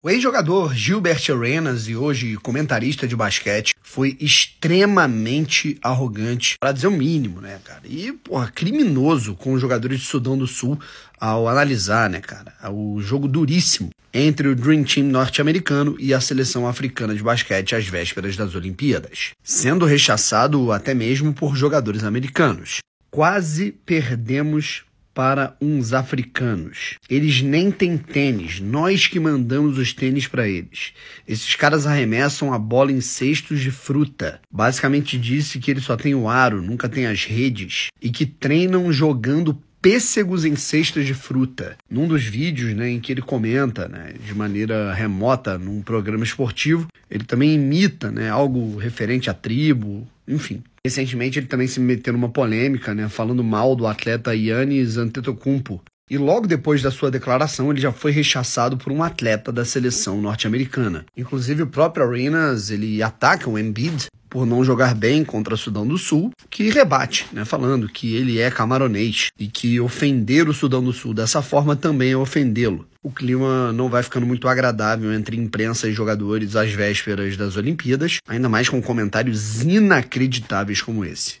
O ex-jogador Gilbert Arenas e hoje comentarista de basquete foi extremamente arrogante, para dizer o mínimo, né, cara? E, porra, criminoso com os jogadores de Sudão do Sul ao analisar, né, cara, o jogo duríssimo entre o Dream Team norte-americano e a seleção africana de basquete às vésperas das Olimpíadas, sendo rechaçado até mesmo por jogadores americanos. Quase perdemos para uns africanos. Eles nem têm tênis, nós que mandamos os tênis para eles. Esses caras arremessam a bola em cestos de fruta. Basicamente disse que ele só tem o aro, nunca tem as redes e que treinam jogando pêssegos em cestas de fruta. Num dos vídeos né, em que ele comenta né, de maneira remota num programa esportivo, ele também imita né, algo referente à tribo, enfim. Recentemente ele também se meteu numa polêmica, né, falando mal do atleta Yannis Antetokounmpo. E logo depois da sua declaração, ele já foi rechaçado por um atleta da seleção norte-americana. Inclusive o próprio Arenas, ele ataca o Embiid por não jogar bem contra o Sudão do Sul, que rebate, né, falando que ele é camaronês e que ofender o Sudão do Sul dessa forma também é ofendê-lo. O clima não vai ficando muito agradável entre imprensa e jogadores às vésperas das Olimpíadas, ainda mais com comentários inacreditáveis como esse.